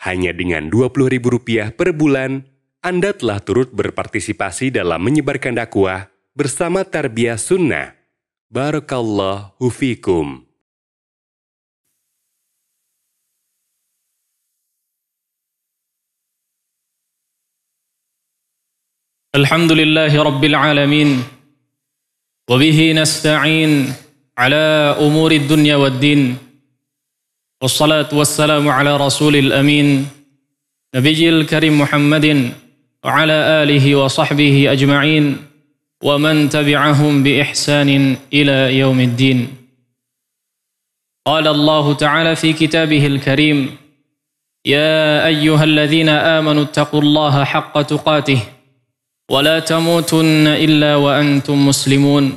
Hanya dengan Rp20.000 per bulan, Anda telah turut berpartisipasi dalam menyebarkan dakwah bersama Tarbiyah Sunnah. Barakallahu fikum. الحمد لله رب العالمين وبه نستعين على أمور الدنيا والدين والصلاة والسلام على رسول الأمين نبي الكريم محمد وعلى آله وصحبه أجمعين ومن تبعهم بإحسان إلى يوم الدين قال الله تعالى في كتابه الكريم يا أيها الذين آمنوا اتقوا الله حق تقاته ولا تموتن إلا وأنتم مسلمون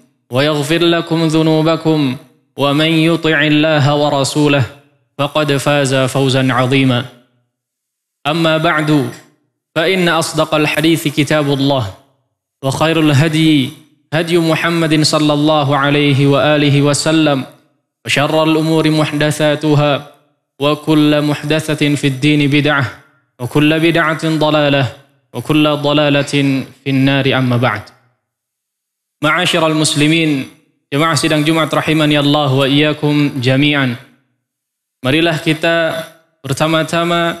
ويغفر لكم ذنوبكم ومن يطع الله ورسوله فقد فاز فوزا عظيما اما بعد فان اصدق الحديث كتاب الله وخير الهدي هدي محمد صلى الله عليه واله وسلم وشر الامور محدثاتها وكل محدثه في الدين بدعه وكل بدعه ضلاله وكل ضلاله في النار اما بعد Ma'asyiral muslimin, jemaah sidang Jumat rahimani Allah wa iyyakum jami'an. Marilah kita bersama tama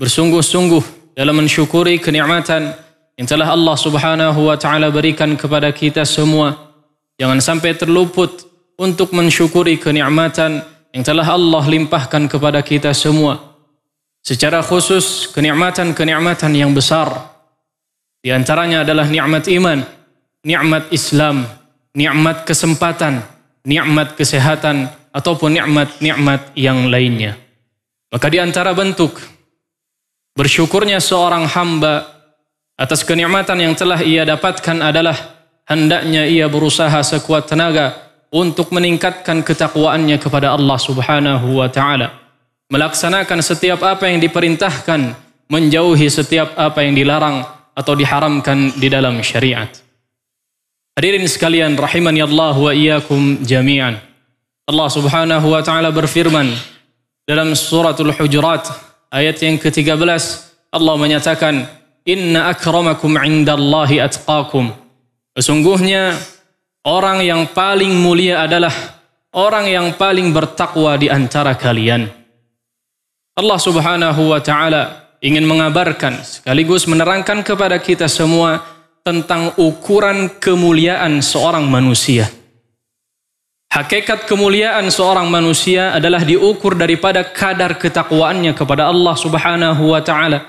bersungguh-sungguh dalam mensyukuri kenikmatan yang telah Allah Subhanahu wa taala berikan kepada kita semua. Jangan sampai terluput untuk mensyukuri kenikmatan yang telah Allah limpahkan kepada kita semua. Secara khusus kenikmatan-kenikmatan yang besar. Di antaranya adalah nikmat iman nikmat Islam, nikmat kesempatan, nikmat kesehatan ataupun nikmat-nikmat yang lainnya. Maka di antara bentuk bersyukurnya seorang hamba atas kenikmatan yang telah ia dapatkan adalah hendaknya ia berusaha sekuat tenaga untuk meningkatkan ketakwaannya kepada Allah Subhanahu wa taala. Melaksanakan setiap apa yang diperintahkan, menjauhi setiap apa yang dilarang atau diharamkan di dalam syariat. Hadirin sekalian ya Allah wa iyyakum jami'an. Allah Subhanahu wa taala berfirman dalam suratul Hujurat ayat yang ke-13 Allah menyatakan inna akramakum indallahi atqakum. Sesungguhnya orang yang paling mulia adalah orang yang paling bertakwa di antara kalian. Allah Subhanahu wa taala ingin mengabarkan sekaligus menerangkan kepada kita semua tentang ukuran kemuliaan seorang manusia. Hakikat kemuliaan seorang manusia adalah diukur daripada kadar ketakwaannya kepada Allah Subhanahu wa taala.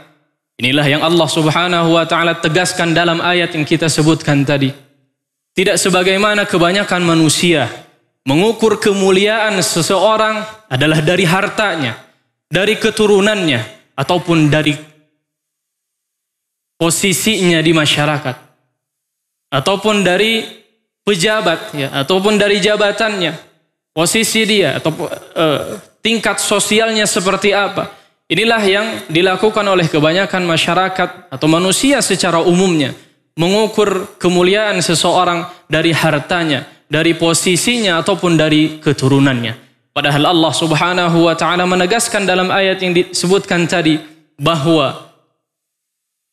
Inilah yang Allah Subhanahu wa taala tegaskan dalam ayat yang kita sebutkan tadi. Tidak sebagaimana kebanyakan manusia mengukur kemuliaan seseorang adalah dari hartanya, dari keturunannya ataupun dari posisinya di masyarakat ataupun dari pejabat ya ataupun dari jabatannya posisi dia atau e, tingkat sosialnya seperti apa inilah yang dilakukan oleh kebanyakan masyarakat atau manusia secara umumnya mengukur kemuliaan seseorang dari hartanya dari posisinya ataupun dari keturunannya Padahal Allah Subhanahu wa taala menegaskan dalam ayat yang disebutkan tadi bahwa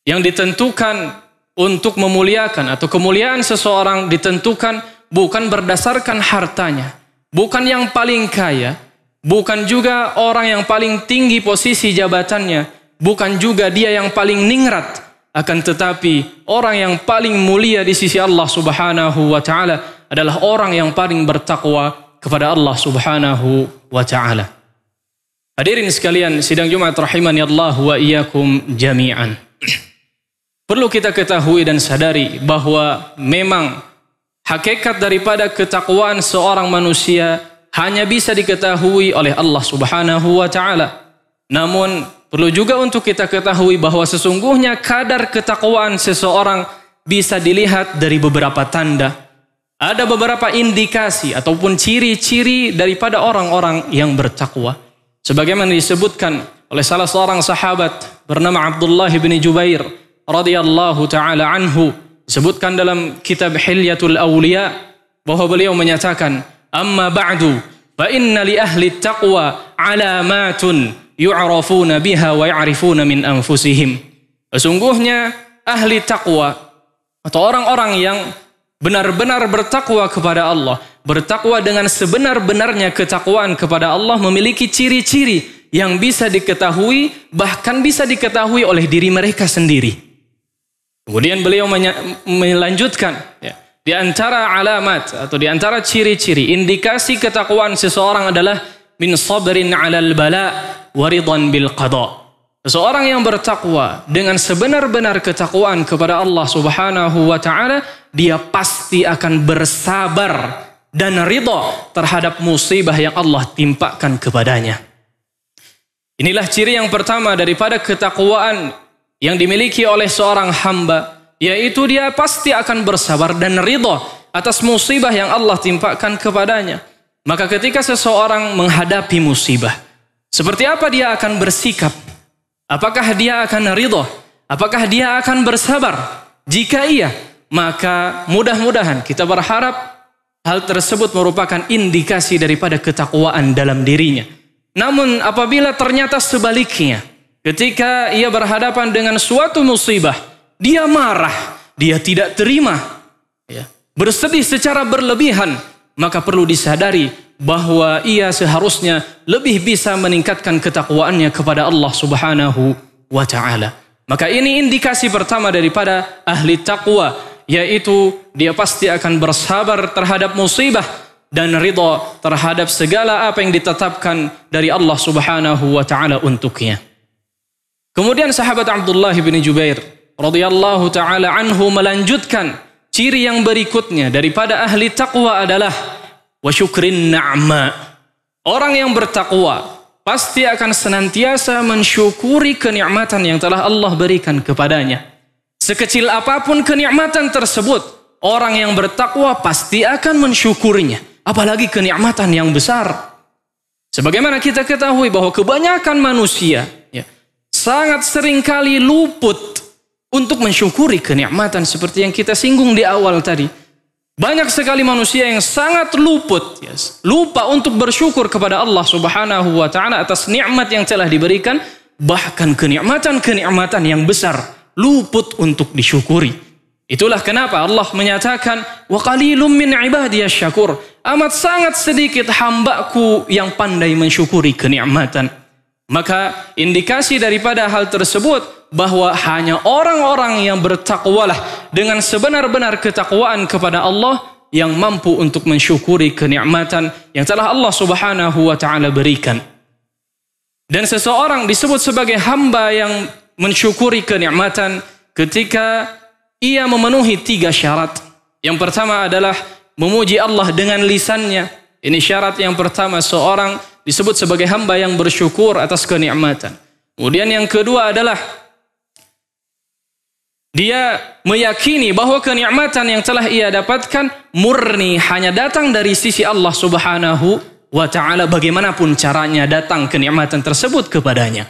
yang ditentukan untuk memuliakan atau kemuliaan seseorang ditentukan bukan berdasarkan hartanya, bukan yang paling kaya, bukan juga orang yang paling tinggi posisi jabatannya, bukan juga dia yang paling ningrat, akan tetapi orang yang paling mulia di sisi Allah Subhanahu wa taala adalah orang yang paling bertakwa kepada Allah Subhanahu wa taala. Hadirin sekalian, sidang Jumat rahimani Allah wa iyyakum jami'an. Perlu kita ketahui dan sadari bahwa memang hakikat daripada ketakwaan seorang manusia hanya bisa diketahui oleh Allah Subhanahu wa taala. Namun perlu juga untuk kita ketahui bahwa sesungguhnya kadar ketakwaan seseorang bisa dilihat dari beberapa tanda. Ada beberapa indikasi ataupun ciri-ciri daripada orang-orang yang bertakwa. Sebagaimana disebutkan oleh salah seorang sahabat bernama Abdullah bin Jubair radhiyallahu taala anhu disebutkan dalam kitab Hilyatul Awliya bahwa beliau menyatakan amma ba'du fa inna li ahli taqwa alamatun yu'rafuna biha wa ya'rifuna min anfusihim sesungguhnya ahli taqwa atau orang-orang yang benar-benar bertakwa kepada Allah, bertakwa dengan sebenar-benarnya ketakwaan kepada Allah memiliki ciri-ciri yang bisa diketahui bahkan bisa diketahui oleh diri mereka sendiri. Kemudian beliau melanjutkan ya. Di antara alamat atau di antara ciri-ciri indikasi ketakwaan seseorang adalah min sabrin 'alal bala waridan bil qada. Seseorang yang bertakwa dengan sebenar-benar ketakwaan kepada Allah Subhanahu wa taala, dia pasti akan bersabar dan ridha terhadap musibah yang Allah timpakan kepadanya. Inilah ciri yang pertama daripada ketakwaan yang dimiliki oleh seorang hamba, yaitu dia pasti akan bersabar dan ridho atas musibah yang Allah timpakan kepadanya. Maka ketika seseorang menghadapi musibah, seperti apa dia akan bersikap? Apakah dia akan ridho? Apakah dia akan bersabar? Jika iya, maka mudah-mudahan kita berharap hal tersebut merupakan indikasi daripada ketakwaan dalam dirinya. Namun apabila ternyata sebaliknya, Ketika ia berhadapan dengan suatu musibah, dia marah, dia tidak terima, ya. bersedih secara berlebihan, maka perlu disadari bahwa ia seharusnya lebih bisa meningkatkan ketakwaannya kepada Allah Subhanahu wa taala. Maka ini indikasi pertama daripada ahli takwa, yaitu dia pasti akan bersabar terhadap musibah dan ridho terhadap segala apa yang ditetapkan dari Allah Subhanahu wa taala untuknya. Kemudian sahabat Abdullah bin Jubair radhiyallahu taala anhu melanjutkan ciri yang berikutnya daripada ahli takwa adalah wa na'ma. Orang yang bertakwa pasti akan senantiasa mensyukuri kenikmatan yang telah Allah berikan kepadanya. Sekecil apapun kenikmatan tersebut, orang yang bertakwa pasti akan mensyukurinya, apalagi kenikmatan yang besar. Sebagaimana kita ketahui bahwa kebanyakan manusia ya, sangat seringkali luput untuk mensyukuri kenikmatan seperti yang kita singgung di awal tadi. Banyak sekali manusia yang sangat luput, yes, lupa untuk bersyukur kepada Allah Subhanahu wa taala atas nikmat yang telah diberikan, bahkan kenikmatan-kenikmatan yang besar luput untuk disyukuri. Itulah kenapa Allah menyatakan wa qalilum min ibadiyas syakur. Amat sangat sedikit hambaku yang pandai mensyukuri kenikmatan. Maka indikasi daripada hal tersebut bahwa hanya orang-orang yang bertakwalah dengan sebenar-benar ketakwaan kepada Allah yang mampu untuk mensyukuri kenikmatan yang telah Allah Subhanahu wa taala berikan. Dan seseorang disebut sebagai hamba yang mensyukuri kenikmatan ketika ia memenuhi tiga syarat. Yang pertama adalah memuji Allah dengan lisannya, ini syarat yang pertama seorang disebut sebagai hamba yang bersyukur atas kenikmatan. Kemudian yang kedua adalah dia meyakini bahwa kenikmatan yang telah ia dapatkan murni hanya datang dari sisi Allah Subhanahu wa taala bagaimanapun caranya datang kenikmatan tersebut kepadanya.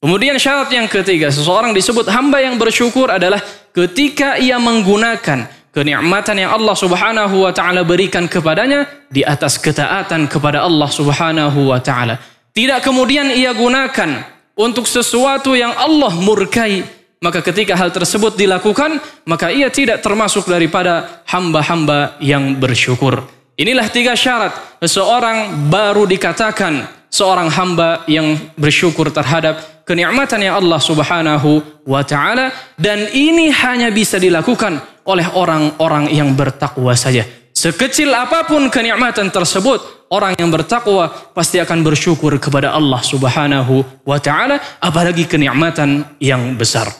Kemudian syarat yang ketiga, seseorang disebut hamba yang bersyukur adalah ketika ia menggunakan kenikmatan yang Allah Subhanahu wa taala berikan kepadanya di atas ketaatan kepada Allah Subhanahu wa taala. Tidak kemudian ia gunakan untuk sesuatu yang Allah murkai, maka ketika hal tersebut dilakukan, maka ia tidak termasuk daripada hamba-hamba yang bersyukur. Inilah tiga syarat seseorang baru dikatakan seorang hamba yang bersyukur terhadap kenikmatan yang Allah Subhanahu wa taala dan ini hanya bisa dilakukan oleh orang-orang yang bertakwa saja. Sekecil apapun kenikmatan tersebut, orang yang bertakwa pasti akan bersyukur kepada Allah Subhanahu wa taala apalagi kenikmatan yang besar.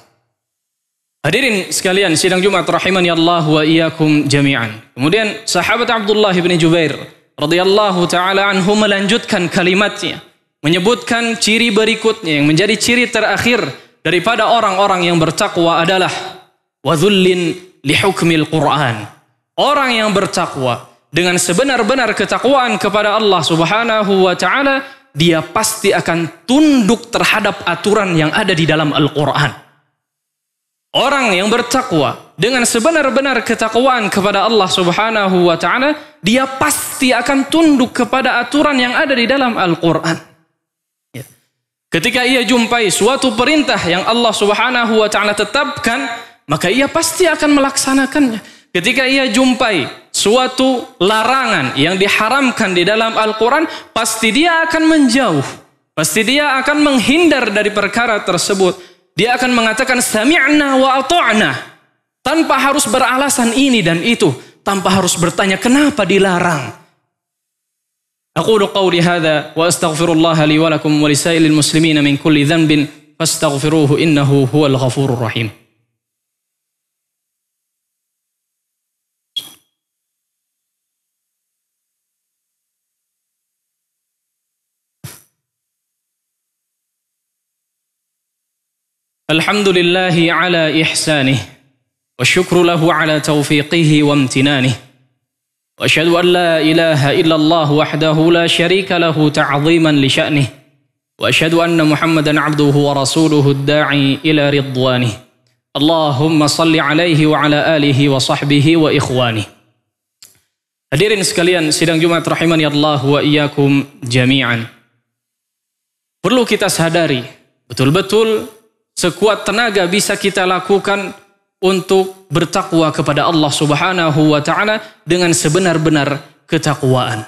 Hadirin sekalian sidang Jumat rahimani Allah wa iyyakum jami'an. Kemudian sahabat Abdullah bin Jubair radhiyallahu taala anhu melanjutkan kalimatnya menyebutkan ciri berikutnya yang menjadi ciri terakhir daripada orang-orang yang bertakwa adalah wadhullin lihukmil Quran. Orang yang bertakwa dengan sebenar-benar ketakwaan kepada Allah Subhanahu wa taala, dia pasti akan tunduk terhadap aturan yang ada di dalam Al-Qur'an. Orang yang bertakwa dengan sebenar-benar ketakwaan kepada Allah Subhanahu wa taala, dia pasti akan tunduk kepada aturan yang ada di dalam Al-Qur'an. Ketika ia jumpai suatu perintah yang Allah Subhanahu wa taala tetapkan, maka ia pasti akan melaksanakannya. Ketika ia jumpai suatu larangan yang diharamkan di dalam Al-Qur'an, pasti dia akan menjauh. Pasti dia akan menghindar dari perkara tersebut. Dia akan mengatakan sami'na wa ata'na tanpa harus beralasan ini dan itu, tanpa harus bertanya kenapa dilarang. أقول قولي هذا وأستغفر الله لي ولكم ولسائر المسلمين من كل ذنب فاستغفروه إنه هو الغفور الرحيم الحمد لله على إحسانه والشكر له على توفيقه وامتنانه واشهد ان لا اله الا الله وحده لا شريك له تعظيما لشانه واشهد ان محمدا عبده ورسوله الداعي الى رضوانه اللهم صل عليه وعلى اله وصحبه واخوانه Hadirin sekalian sidang Jumat rahimani Allah wa iyyakum jami'an. Perlu kita sadari, betul-betul sekuat tenaga bisa kita lakukan untuk bertakwa kepada Allah Subhanahu wa taala dengan sebenar-benar ketakwaan.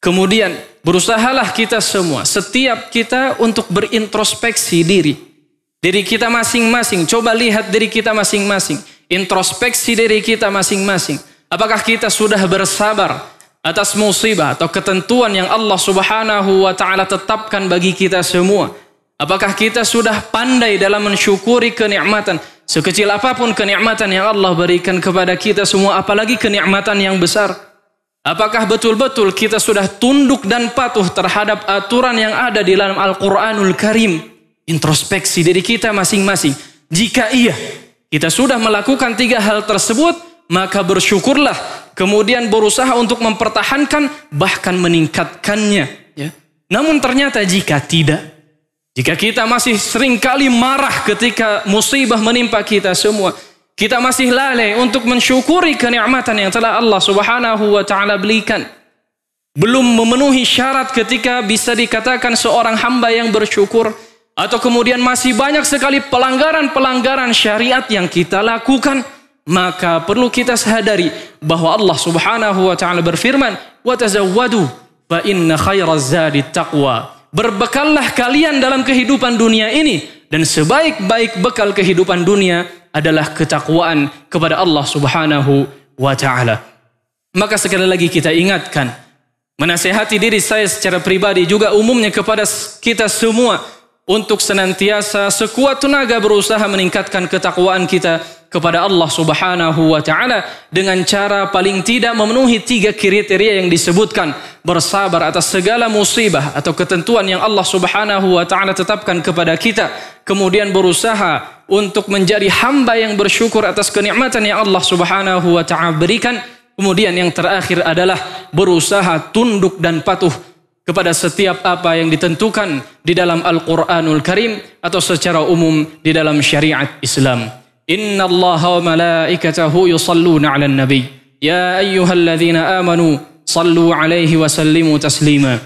Kemudian berusahalah kita semua, setiap kita untuk berintrospeksi diri. Diri kita masing-masing, coba lihat diri kita masing-masing. Introspeksi diri kita masing-masing. Apakah kita sudah bersabar atas musibah atau ketentuan yang Allah Subhanahu wa taala tetapkan bagi kita semua? Apakah kita sudah pandai dalam mensyukuri kenikmatan? Sekecil apapun kenikmatan yang Allah berikan kepada kita semua, apalagi kenikmatan yang besar. Apakah betul-betul kita sudah tunduk dan patuh terhadap aturan yang ada di dalam Al-Quranul Karim? Introspeksi diri kita masing-masing. Jika iya, kita sudah melakukan tiga hal tersebut, maka bersyukurlah. Kemudian berusaha untuk mempertahankan, bahkan meningkatkannya. Ya. Namun ternyata jika tidak, jika kita masih seringkali marah ketika musibah menimpa kita semua, kita masih lalai untuk mensyukuri kenikmatan yang telah Allah Subhanahu wa taala berikan. Belum memenuhi syarat ketika bisa dikatakan seorang hamba yang bersyukur atau kemudian masih banyak sekali pelanggaran-pelanggaran syariat yang kita lakukan, maka perlu kita sadari bahwa Allah Subhanahu wa taala berfirman, "Wa tazawwadu fa inna khairaz zadi taqwa." Berbekallah kalian dalam kehidupan dunia ini dan sebaik-baik bekal kehidupan dunia adalah ketakwaan kepada Allah Subhanahu wa taala. Maka sekali lagi kita ingatkan menasehati diri saya secara pribadi juga umumnya kepada kita semua untuk senantiasa sekuat tenaga berusaha meningkatkan ketakwaan kita kepada Allah Subhanahu wa taala dengan cara paling tidak memenuhi tiga kriteria yang disebutkan bersabar atas segala musibah atau ketentuan yang Allah Subhanahu wa taala tetapkan kepada kita kemudian berusaha untuk menjadi hamba yang bersyukur atas kenikmatan yang Allah Subhanahu wa taala berikan kemudian yang terakhir adalah berusaha tunduk dan patuh kepada setiap apa yang ditentukan di dalam Al-Qur'anul Karim atau secara umum di dalam syariat Islam. Inna Allah wa malaikatahu yusalluna ala nabi. Ya ayyuhal ladhina amanu sallu 'alaihi wa sallimu taslima.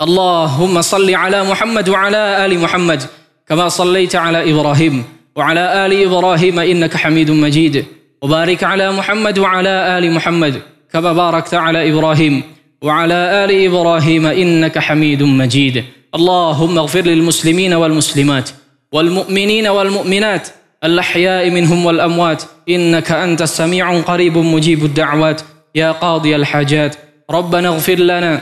Allahumma salli 'ala Muhammad wa 'ala ali Muhammad kama sallaita 'ala Ibrahim wa 'ala ali Ibrahim innaka Hamidum Majid. وبارك على محمد وعلى ال محمد كما باركت على ابراهيم وعلى ال ابراهيم انك حميد مجيد اللهم اغفر للمسلمين والمسلمات والمؤمنين والمؤمنات الاحياء منهم والاموات انك انت السميع قريب مجيب الدعوات يا قاضي الحاجات ربنا اغفر لنا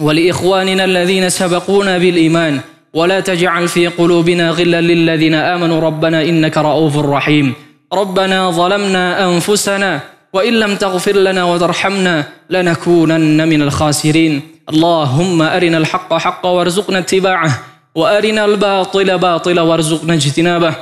ولاخواننا الذين سبقونا بالايمان ولا تجعل في قلوبنا غلا للذين امنوا ربنا انك رؤوف رحيم ربنا ظلمنا انفسنا وإن لم تغفر لنا وترحمنا لنكونن من الخاسرين اللهم أرنا الحق حقا وارزقنا اتباعه وأرنا الباطل باطلا وارزقنا اجتنابه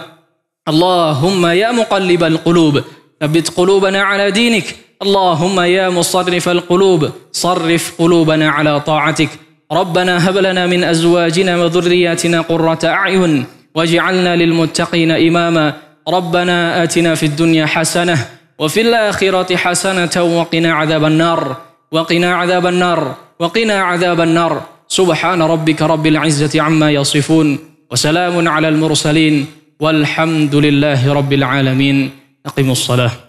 اللهم يا مقلب القلوب ثبت قلوبنا على دينك اللهم يا مصرف القلوب صرف قلوبنا على طاعتك ربنا هب لنا من أزواجنا وذرياتنا قرة أعين واجعلنا للمتقين إماما ربنا آتنا في الدنيا حسنة وفي الآخرة حسنة وقنا عذاب النار وقنا عذاب النار وقنا عذاب النار سبحان ربك رب العزة عما يصفون وسلام على المرسلين والحمد لله رب العالمين أقم الصلاة